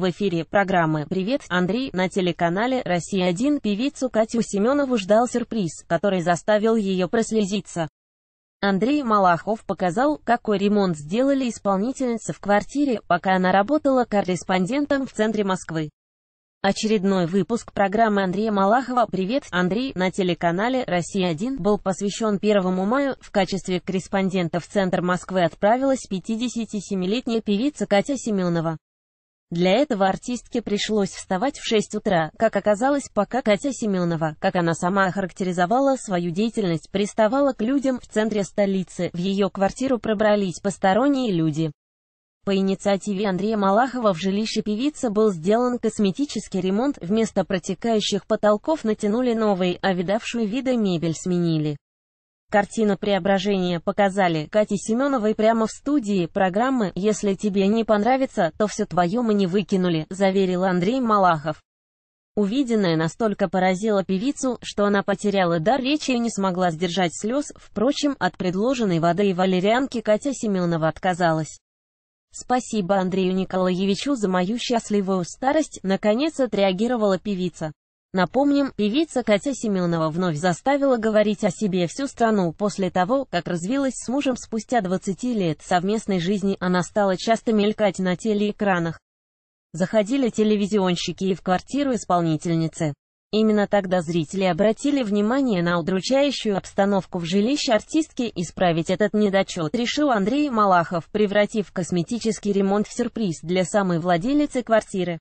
В эфире программы «Привет, Андрей» на телеканале «Россия-1» певицу Катю Семенову ждал сюрприз, который заставил ее прослезиться. Андрей Малахов показал, какой ремонт сделали исполнительницы в квартире, пока она работала корреспондентом в центре Москвы. Очередной выпуск программы Андрея Малахова «Привет, Андрей» на телеканале «Россия-1» был посвящен 1 мая. В качестве корреспондента в центр Москвы отправилась 57-летняя певица Катя Семенова. Для этого артистке пришлось вставать в 6 утра, как оказалось, пока Катя Семенова, как она сама охарактеризовала свою деятельность, приставала к людям в центре столицы, в ее квартиру пробрались посторонние люди. По инициативе Андрея Малахова в жилище певицы был сделан косметический ремонт, вместо протекающих потолков натянули новые, а видавшую виды мебель сменили. Картину преображения показали Кате Семеновой прямо в студии программы «Если тебе не понравится, то все твое мы не выкинули», заверил Андрей Малахов. Увиденное настолько поразило певицу, что она потеряла дар речи и не смогла сдержать слез, впрочем, от предложенной воды и валерьянки Катя Семенова отказалась. «Спасибо Андрею Николаевичу за мою счастливую старость», наконец отреагировала певица. Напомним, певица Катя Семенова вновь заставила говорить о себе всю страну после того, как развилась с мужем спустя 20 лет совместной жизни, она стала часто мелькать на телеэкранах. Заходили телевизионщики и в квартиру исполнительницы. Именно тогда зрители обратили внимание на удручающую обстановку в жилище артистки. Исправить этот недочет решил Андрей Малахов, превратив косметический ремонт в сюрприз для самой владелицы квартиры.